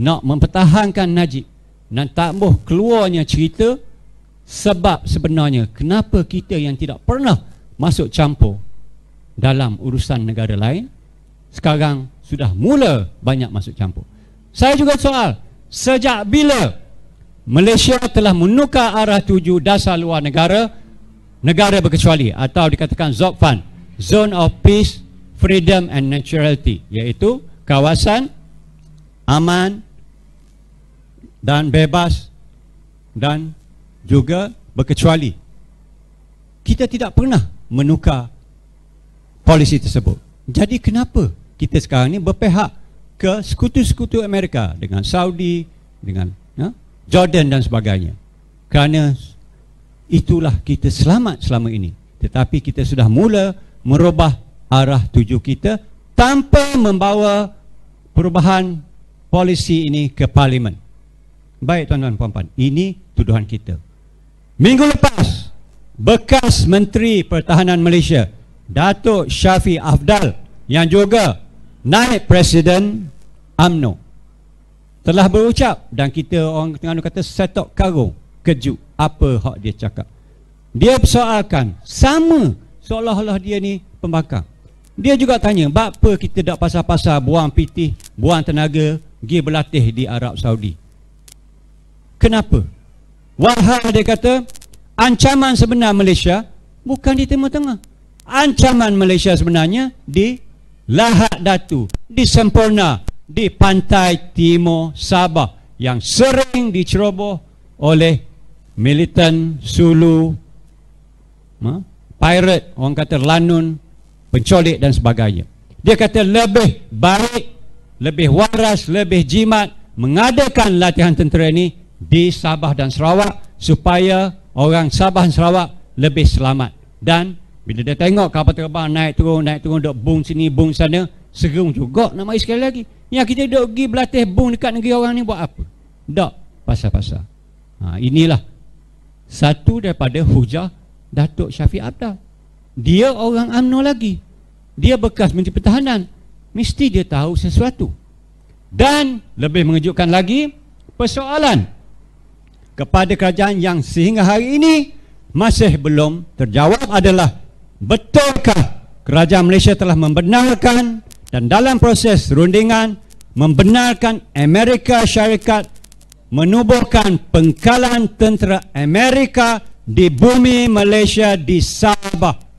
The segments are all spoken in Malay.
nak mempertahankan Najib dan tak boleh keluarnya cerita sebab sebenarnya kenapa kita yang tidak pernah masuk campur dalam urusan negara lain sekarang sudah mula banyak masuk campur saya juga soal sejak bila Malaysia telah menukar arah tuju dasar luar negara negara berkecuali atau dikatakan ZOPFAN Zone of Peace, Freedom and Naturality iaitu kawasan aman dan bebas dan juga berkecuali kita tidak pernah menukar polisi tersebut jadi kenapa kita sekarang ini berpihak ke sekutu-sekutu Amerika dengan Saudi dengan ya, Jordan dan sebagainya kerana itulah kita selamat selama ini tetapi kita sudah mula merubah arah tuju kita tanpa membawa perubahan polisi ini ke parlimen. Baik tuan-tuan puan-puan, ini tuduhan kita. Minggu lepas, bekas Menteri Pertahanan Malaysia, Datuk Syafi Afdal yang juga naik presiden AMNO telah berucap dan kita orang Terengganu kata setok karo keju apa hak dia cakap. Dia persoalkan sama seolah-olah dia ni pembakar. Dia juga tanya, "Bapa kita dak pasal-pasal buang pitih, buang tenaga, pergi berlatih di Arab Saudi. Kenapa? Wahab dia kata, ancaman sebenar Malaysia bukan di Timur Tengah. Ancaman Malaysia sebenarnya di Lahat Datu, di Sempurna, di pantai Timur Sabah yang sering diceroboh oleh militan Sulu, ma, pirate, orang kata lanun, penculik dan sebagainya. Dia kata lebih baik lebih waras, lebih jimat mengadakan latihan tentera ini di Sabah dan Sarawak supaya orang Sabah dan Sarawak lebih selamat dan bila dia tengok kapal terbang naik turun naik turun duk bung sini bung sana serung juga nak mari sekali lagi yang kita duk pergi berlatih bung dekat negeri orang ni buat apa tak pasal-pasal ha, inilah satu daripada hujah Datuk Syafiq Abdal dia orang UMNO lagi dia bekas menteri pertahanan mesti dia tahu sesuatu. Dan lebih mengejutkan lagi, persoalan kepada kerajaan yang sehingga hari ini masih belum terjawab adalah betulkah kerajaan Malaysia telah membenarkan dan dalam proses rundingan membenarkan Amerika Syarikat menubuhkan pengkalan tentera Amerika di bumi Malaysia di Sabah.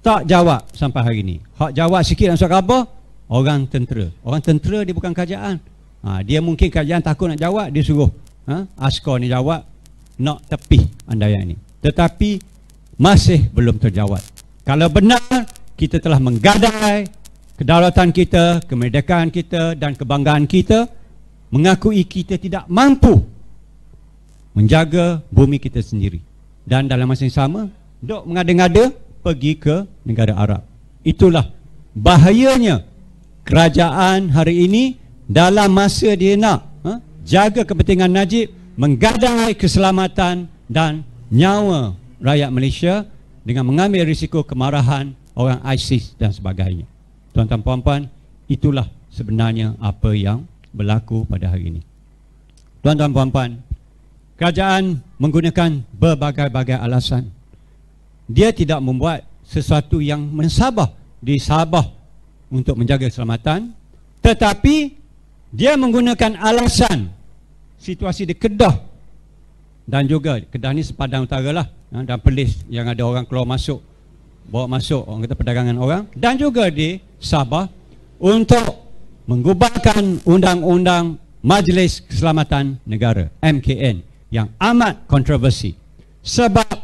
Tak jawab sampai hari ini Hak jawab sikit dalam surat khabar Orang tentera Orang tentera dia bukan kerajaan ha, Dia mungkin kerajaan takut nak jawab Dia suruh ha, askar ni jawab Nak tepi anda yang ini Tetapi masih belum terjawab Kalau benar kita telah menggadai Kedaulatan kita, kemerdekaan kita dan kebanggaan kita Mengakui kita tidak mampu Menjaga bumi kita sendiri Dan dalam masa yang sama Dok mengada-ngada pergi ke negara Arab. Itulah bahayanya kerajaan hari ini dalam masa dia nak ha, jaga kepentingan Najib, menggadai keselamatan dan nyawa rakyat Malaysia dengan mengambil risiko kemarahan orang ISIS dan sebagainya. Tuan-tuan puan-puan, itulah sebenarnya apa yang berlaku pada hari ini. Tuan-tuan puan-puan, kerajaan menggunakan berbagai-bagai alasan dia tidak membuat sesuatu yang mensabah di Sabah untuk menjaga keselamatan tetapi dia menggunakan alasan situasi di Kedah dan juga Kedah ni sepadan utara lah ha, dan pelis yang ada orang keluar masuk bawa masuk orang kata perdagangan orang dan juga di Sabah untuk menggubahkan undang-undang Majlis Keselamatan Negara MKN yang amat kontroversi sebab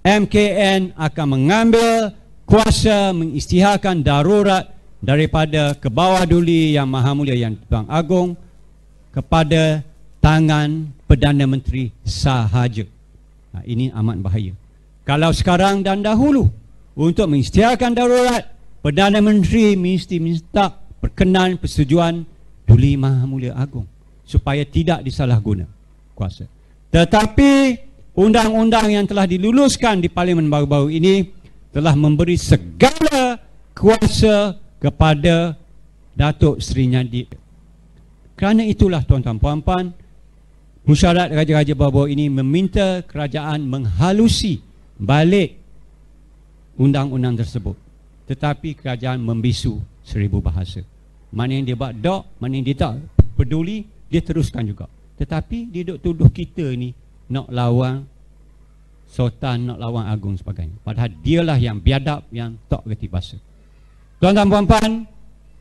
MKN akan mengambil kuasa mengistiharkan darurat daripada kebawah duli yang maha mulia yang Tuan Agong kepada tangan Perdana Menteri sahaja. Nah, ha, ini amat bahaya. Kalau sekarang dan dahulu untuk mengistiharkan darurat, Perdana Menteri mesti minta perkenan persetujuan duli maha mulia Agong supaya tidak disalahguna kuasa. Tetapi undang-undang yang telah diluluskan di parlimen baru-baru ini telah memberi segala kuasa kepada Datuk Seri Nyadi. Kerana itulah tuan-tuan puan-puan, musyarat raja-raja baru-baru ini meminta kerajaan menghalusi balik undang-undang tersebut. Tetapi kerajaan membisu seribu bahasa. Mana yang dia buat dok, mana yang dia tak peduli, dia teruskan juga. Tetapi dia duduk tuduh kita ni nak lawan sultan nak lawan agung sebagainya padahal dialah yang biadab yang tak reti bahasa tuan-tuan puan-puan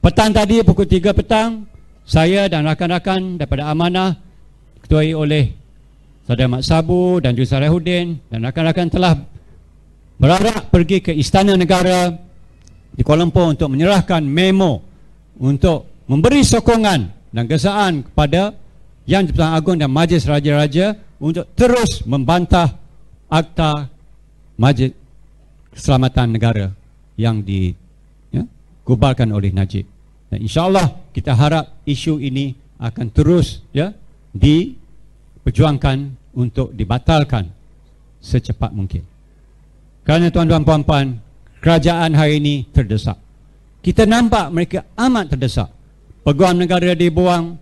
petang tadi pukul 3 petang saya dan rakan-rakan daripada amanah ketuai oleh Saudara Mat Sabu dan juga Sarahuddin dan rakan-rakan telah berarak pergi ke Istana Negara di Kuala Lumpur untuk menyerahkan memo untuk memberi sokongan dan gesaan kepada Yang Jepang Agong dan Majlis Raja-Raja untuk terus membantah akta Majlis Keselamatan Negara yang digubalkan ya, oleh Najib. Dan insyaAllah kita harap isu ini akan terus ya, diperjuangkan untuk dibatalkan secepat mungkin. Kerana tuan-tuan puan-puan, kerajaan hari ini terdesak. Kita nampak mereka amat terdesak. Peguam negara dibuang,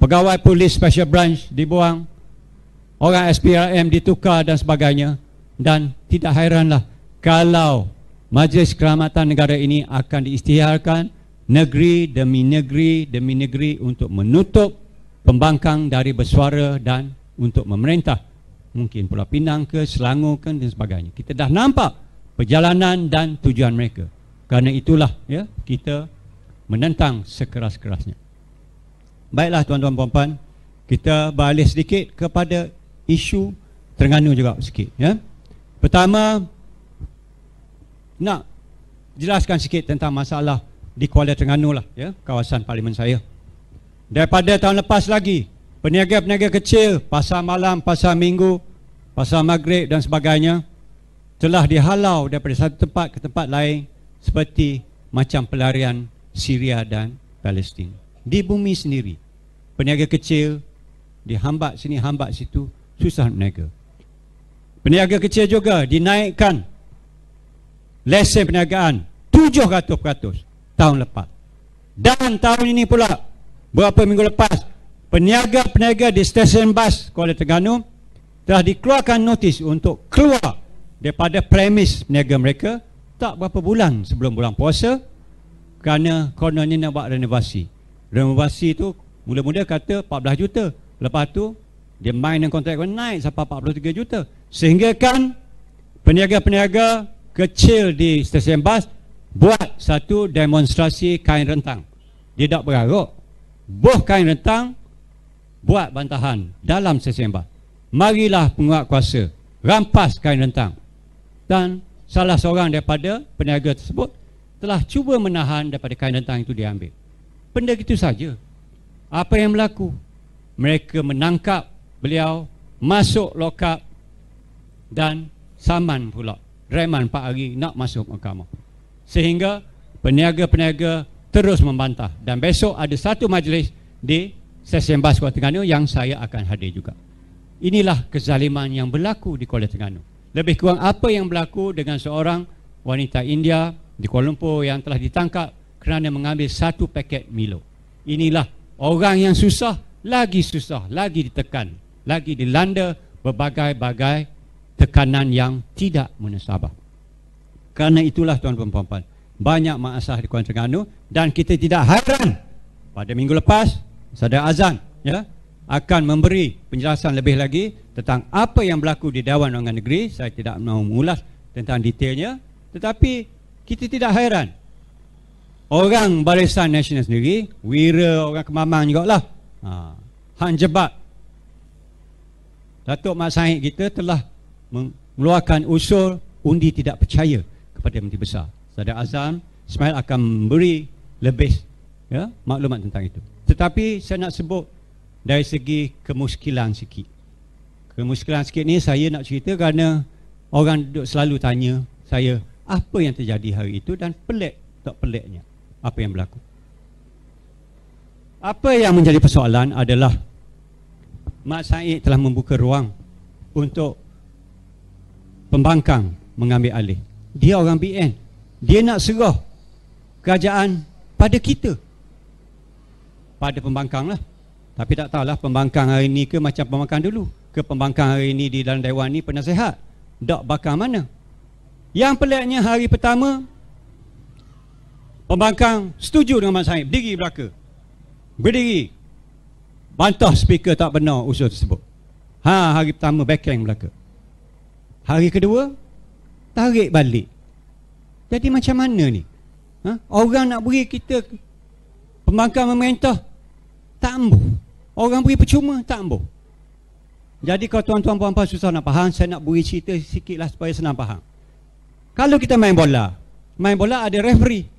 pegawai polis special branch dibuang, orang SPRM ditukar dan sebagainya dan tidak hairanlah kalau Majlis Keselamatan Negara ini akan diistiharkan negeri demi negeri demi negeri untuk menutup pembangkang dari bersuara dan untuk memerintah mungkin pula Pinang ke Selangor ke dan sebagainya kita dah nampak perjalanan dan tujuan mereka kerana itulah ya kita menentang sekeras-kerasnya baiklah tuan-tuan dan puan-puan kita balik sedikit kepada isu Terengganu juga sikit ya. Pertama nak jelaskan sikit tentang masalah di Kuala Terengganu lah ya, kawasan parlimen saya. Daripada tahun lepas lagi, peniaga-peniaga kecil, pasar malam, pasar minggu, pasar maghrib dan sebagainya telah dihalau daripada satu tempat ke tempat lain seperti macam pelarian Syria dan Palestin. Di bumi sendiri, peniaga kecil dihambat sini, hambat situ, susah berniaga peniaga kecil juga dinaikkan lesen perniagaan 700% tahun lepas dan tahun ini pula beberapa minggu lepas peniaga-peniaga di stesen bas Kuala Terengganu telah dikeluarkan notis untuk keluar daripada premis peniaga mereka tak berapa bulan sebelum bulan puasa kerana kononnya nak buat renovasi renovasi tu mula-mula kata 14 juta lepas tu dia main dengan kontrak naik sampai 43 juta Sehingga kan Peniaga-peniaga kecil di stesen bas Buat satu demonstrasi kain rentang Dia tak berharap Boh kain rentang Buat bantahan dalam stesen bas Marilah penguat kuasa Rampas kain rentang Dan salah seorang daripada peniaga tersebut Telah cuba menahan daripada kain rentang itu diambil Benda itu saja Apa yang berlaku Mereka menangkap beliau masuk lokap dan saman pula reman Pak hari nak masuk mahkamah sehingga peniaga-peniaga terus membantah dan besok ada satu majlis di Sesen Bas Kuala Terengganu yang saya akan hadir juga inilah kezaliman yang berlaku di Kuala Terengganu. lebih kurang apa yang berlaku dengan seorang wanita India di Kuala Lumpur yang telah ditangkap kerana mengambil satu paket Milo inilah orang yang susah lagi susah lagi ditekan lagi dilanda berbagai-bagai tekanan yang tidak menasabah. Karena itulah tuan dan puan-puan, banyak maasah di Kuala Terengganu dan kita tidak hairan pada minggu lepas Saudara Azan ya akan memberi penjelasan lebih lagi tentang apa yang berlaku di Dewan Undangan Negeri. Saya tidak mahu mengulas tentang detailnya tetapi kita tidak hairan orang Barisan Nasional sendiri wira orang kemamang juga lah ha, Han Jebat Datuk Mat Syahid kita telah mengeluarkan usul undi tidak percaya kepada Menteri Besar. Sadar Azam, Ismail akan memberi lebih ya, maklumat tentang itu. Tetapi saya nak sebut dari segi kemuskilan sikit. Kemuskilan sikit ni saya nak cerita kerana orang duduk selalu tanya saya apa yang terjadi hari itu dan pelik tak peliknya apa yang berlaku. Apa yang menjadi persoalan adalah Mak Said telah membuka ruang untuk pembangkang mengambil alih. Dia orang BN. Dia nak serah kerajaan pada kita. Pada pembangkang lah. Tapi tak tahulah pembangkang hari ini ke macam pembangkang dulu. Ke pembangkang hari ini di dalam Dewan ni penasihat. Dak bakar mana? Yang peliknya hari pertama, pembangkang setuju dengan Mak Said. Berdiri belaka. Berdiri bantah speaker tak benar usul tersebut ha hari pertama backhand belaka hari kedua tarik balik jadi macam mana ni ha? orang nak beri kita pembangkang pemerintah tak ambuh orang beri percuma tak ambuh jadi kalau tuan-tuan puan-puan susah nak faham saya nak beri cerita sikit lah supaya senang faham kalau kita main bola main bola ada referee